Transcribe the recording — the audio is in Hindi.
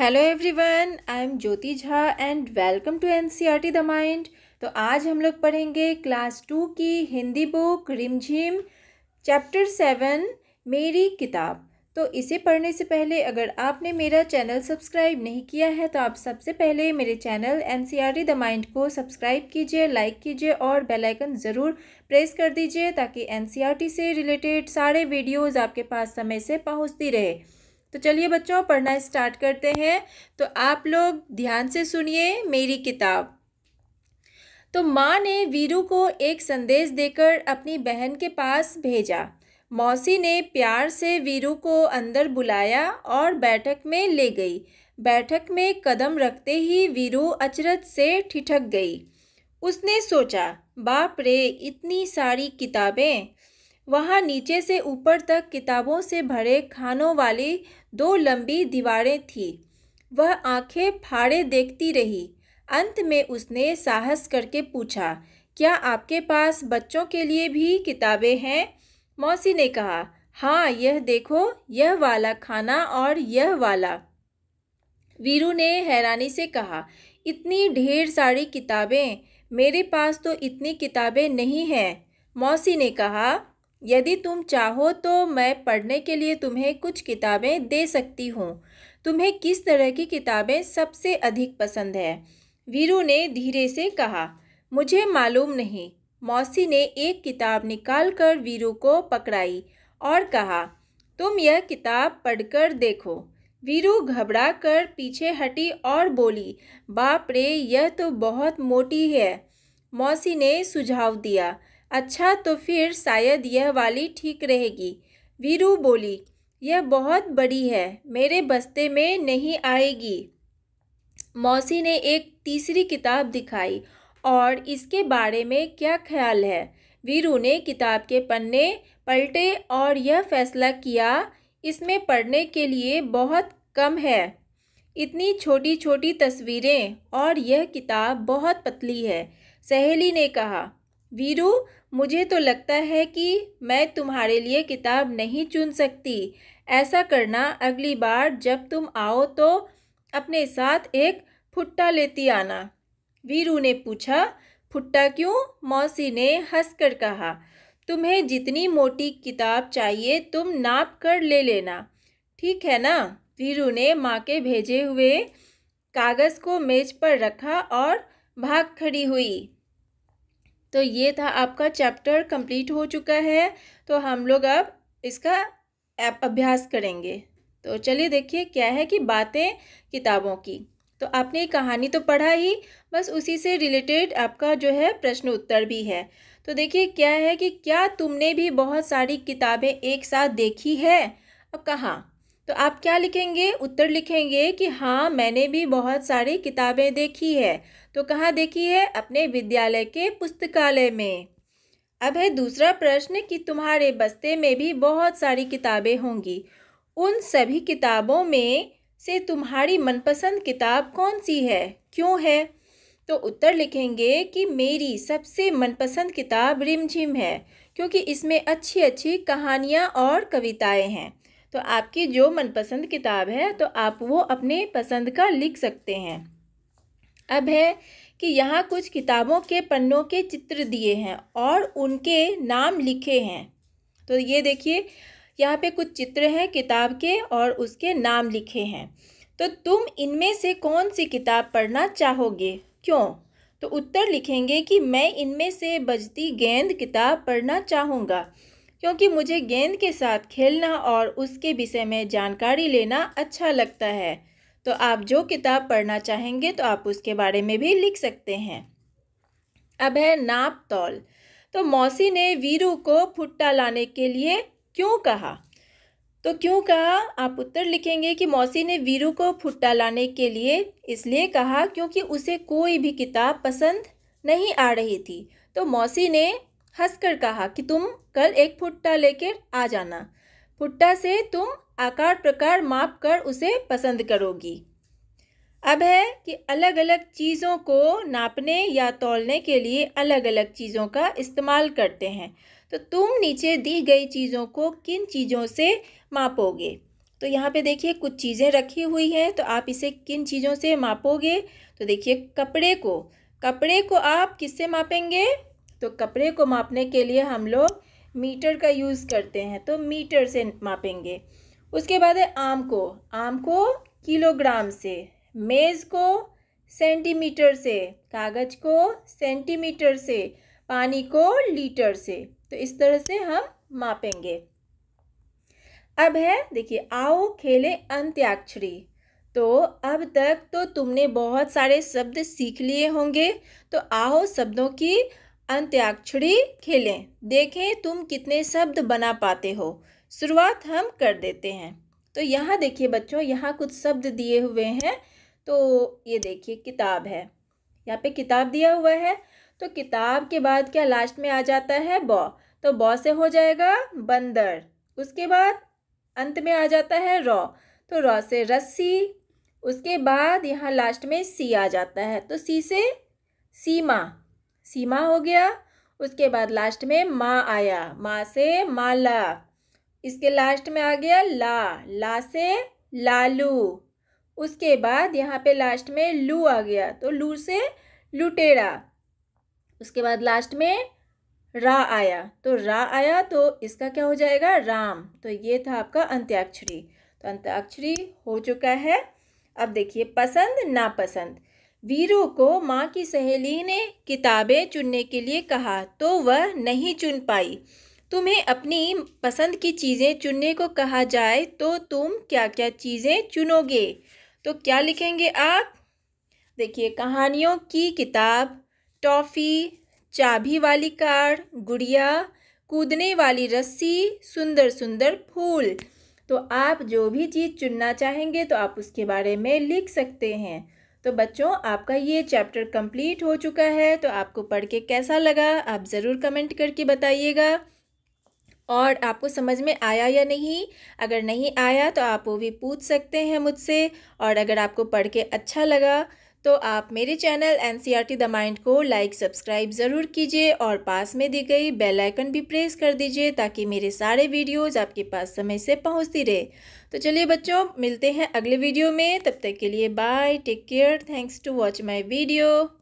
hello everyone I am Jyoti Jha and welcome to N C R T the mind तो आज हम लोग पढ़ेंगे क्लास टू की Hindi book Rimjhim chapter seven मेरी किताब तो इसे पढ़ने से पहले अगर आपने मेरा चैनल सब्सक्राइब नहीं किया है तो आप सबसे पहले मेरे channel N C R T the mind को सब्सक्राइब कीजिए लाइक कीजिए और बेल आइकन ज़रूर प्रेस कर दीजिए ताकि एन सी आर टी से रिलेटेड सारे वीडियोज़ आपके पास समय से पहुँचती रहे तो चलिए बच्चों पढ़ना स्टार्ट करते हैं तो आप लोग ध्यान से सुनिए मेरी किताब तो माँ ने वीरू को एक संदेश देकर अपनी बहन के पास भेजा मौसी ने प्यार से वीरू को अंदर बुलाया और बैठक में ले गई बैठक में कदम रखते ही वीरू अचरज से ठिठक गई उसने सोचा बाप रे इतनी सारी किताबें वहाँ नीचे से ऊपर तक किताबों से भरे खानों वाली दो लंबी दीवारें थीं वह आंखें फाड़े देखती रही अंत में उसने साहस करके पूछा क्या आपके पास बच्चों के लिए भी किताबें हैं मौसी ने कहा हाँ यह देखो यह वाला खाना और यह वाला वीरू ने हैरानी से कहा इतनी ढेर सारी किताबें मेरे पास तो इतनी किताबें नहीं हैं मौसी ने कहा यदि तुम चाहो तो मैं पढ़ने के लिए तुम्हें कुछ किताबें दे सकती हूँ तुम्हें किस तरह की किताबें सबसे अधिक पसंद है वीरू ने धीरे से कहा मुझे मालूम नहीं मौसी ने एक किताब निकाल कर वीरू को पकड़ाई और कहा तुम यह किताब पढ़कर देखो वीरू घबरा कर पीछे हटी और बोली बाप रे यह तो बहुत मोटी है मौसी ने सुझाव दिया अच्छा तो फिर शायद यह वाली ठीक रहेगी वीरू बोली यह बहुत बड़ी है मेरे बस्ते में नहीं आएगी मौसी ने एक तीसरी किताब दिखाई और इसके बारे में क्या ख्याल है वीरू ने किताब के पन्ने पलटे और यह फैसला किया इसमें पढ़ने के लिए बहुत कम है इतनी छोटी छोटी तस्वीरें और यह किताब बहुत पतली है सहेली ने कहा वीरू मुझे तो लगता है कि मैं तुम्हारे लिए किताब नहीं चुन सकती ऐसा करना अगली बार जब तुम आओ तो अपने साथ एक फुट्टा लेती आना वीरू ने पूछा फुट्टा क्यों मौसी ने हंसकर कहा तुम्हें जितनी मोटी किताब चाहिए तुम नाप कर ले लेना ठीक है ना वीरू ने माँ के भेजे हुए कागज़ को मेज पर रखा और भाग खड़ी हुई तो ये था आपका चैप्टर कंप्लीट हो चुका है तो हम लोग अब इसका अभ्यास करेंगे तो चलिए देखिए क्या है कि बातें किताबों की तो आपने कहानी तो पढ़ा ही बस उसी से रिलेटेड आपका जो है प्रश्न उत्तर भी है तो देखिए क्या है कि क्या तुमने भी बहुत सारी किताबें एक साथ देखी है अब कहाँ तो आप क्या लिखेंगे उत्तर लिखेंगे कि हाँ मैंने भी बहुत सारी किताबें देखी है तो कहाँ देखी है अपने विद्यालय के पुस्तकालय में अब है दूसरा प्रश्न कि तुम्हारे बस्ते में भी बहुत सारी किताबें होंगी उन सभी किताबों में से तुम्हारी मनपसंद किताब कौन सी है क्यों है तो उत्तर लिखेंगे कि मेरी सबसे मनपसंद किताब रिमझिम है क्योंकि इसमें अच्छी अच्छी कहानियाँ और कविताएँ हैं तो आपकी जो मनपसंद किताब है तो आप वो अपने पसंद का लिख सकते हैं अब है कि यहाँ कुछ किताबों के पन्नों के चित्र दिए हैं और उनके नाम लिखे हैं तो ये देखिए यहाँ पे कुछ चित्र हैं किताब के और उसके नाम लिखे हैं तो तुम इनमें से कौन सी किताब पढ़ना चाहोगे क्यों तो उत्तर लिखेंगे कि मैं इनमें से बजती गेंद किताब पढ़ना चाहूँगा क्योंकि मुझे गेंद के साथ खेलना और उसके विषय में जानकारी लेना अच्छा लगता है तो आप जो किताब पढ़ना चाहेंगे तो आप उसके बारे में भी लिख सकते हैं अब है नाप तौल तो मौसी ने वीरू को फुट्टा लाने के लिए क्यों कहा तो क्यों कहा आप उत्तर लिखेंगे कि मौसी ने वीरू को फुट्टा लाने के लिए इसलिए कहा क्योंकि उसे कोई भी किताब पसंद नहीं आ रही थी तो मौसी ने हंसकर कहा कि तुम कल एक फुट्टा लेकर आ जाना फुट्टा से तुम आकार प्रकार माप कर उसे पसंद करोगी अब है कि अलग अलग चीज़ों को नापने या तोलने के लिए अलग अलग चीज़ों का इस्तेमाल करते हैं तो तुम नीचे दी गई चीज़ों को किन चीज़ों से मापोगे तो यहाँ पे देखिए कुछ चीज़ें रखी हुई हैं तो आप इसे किन चीज़ों से मापोगे तो देखिए कपड़े को कपड़े को आप किससे मापेंगे तो कपड़े को मापने के लिए हम लोग मीटर का यूज़ करते हैं तो मीटर से मापेंगे उसके बाद है आम को आम को किलोग्राम से मेज़ को सेंटीमीटर से कागज़ को सेंटीमीटर से पानी को लीटर से तो इस तरह से हम मापेंगे अब है देखिए आओ खेले अंत्याक्षरी तो अब तक तो तुमने बहुत सारे शब्द सीख लिए होंगे तो आओ शब्दों की अंत्याक्षरी खेलें देखें तुम कितने शब्द बना पाते हो शुरुआत हम कर देते हैं तो यहाँ देखिए बच्चों यहाँ कुछ शब्द दिए हुए हैं तो ये देखिए किताब है यहाँ पे किताब दिया हुआ है तो किताब के बाद क्या लास्ट में आ जाता है बॉ तो बॉ से हो जाएगा बंदर उसके बाद अंत में आ जाता है रॉ तो रॉ से रस्सी उसके बाद यहाँ लास्ट में सी आ जाता है तो सी से सीमा सीमा हो गया उसके बाद लास्ट में माँ आया माँ से माला इसके लास्ट में आ गया ला ला से लालू उसके बाद यहाँ पे लास्ट में लू आ गया तो लू से लुटेरा उसके बाद लास्ट में रा आया तो रा आया तो इसका क्या हो जाएगा राम तो ये था आपका अंत्याक्षरी तो अंत्याक्षरी हो चुका है अब देखिए पसंद नापसंद वीरू को माँ की सहेली ने किताबें चुनने के लिए कहा तो वह नहीं चुन पाई तुम्हें अपनी पसंद की चीज़ें चुनने को कहा जाए तो तुम क्या क्या चीज़ें चुनोगे तो क्या लिखेंगे आप देखिए कहानियों की किताब टॉफ़ी चाबी वाली कार गुड़िया कूदने वाली रस्सी सुंदर सुंदर फूल तो आप जो भी चीज़ चुनना चाहेंगे तो आप उसके बारे में लिख सकते हैं तो बच्चों आपका ये चैप्टर कंप्लीट हो चुका है तो आपको पढ़ के कैसा लगा आप ज़रूर कमेंट करके बताइएगा और आपको समझ में आया या नहीं अगर नहीं आया तो आप वो भी पूछ सकते हैं मुझसे और अगर आपको पढ़ के अच्छा लगा तो आप मेरे channel N C R T the mind को लाइक सब्सक्राइब ज़रूर कीजिए और पास में दी गई बेल आइकन भी प्रेस कर दीजिए ताकि मेरे सारे वीडियोस आपके पास समय से पहुंचती रहे तो चलिए बच्चों मिलते हैं अगले वीडियो में तब तक के लिए bye take care thanks to watch my video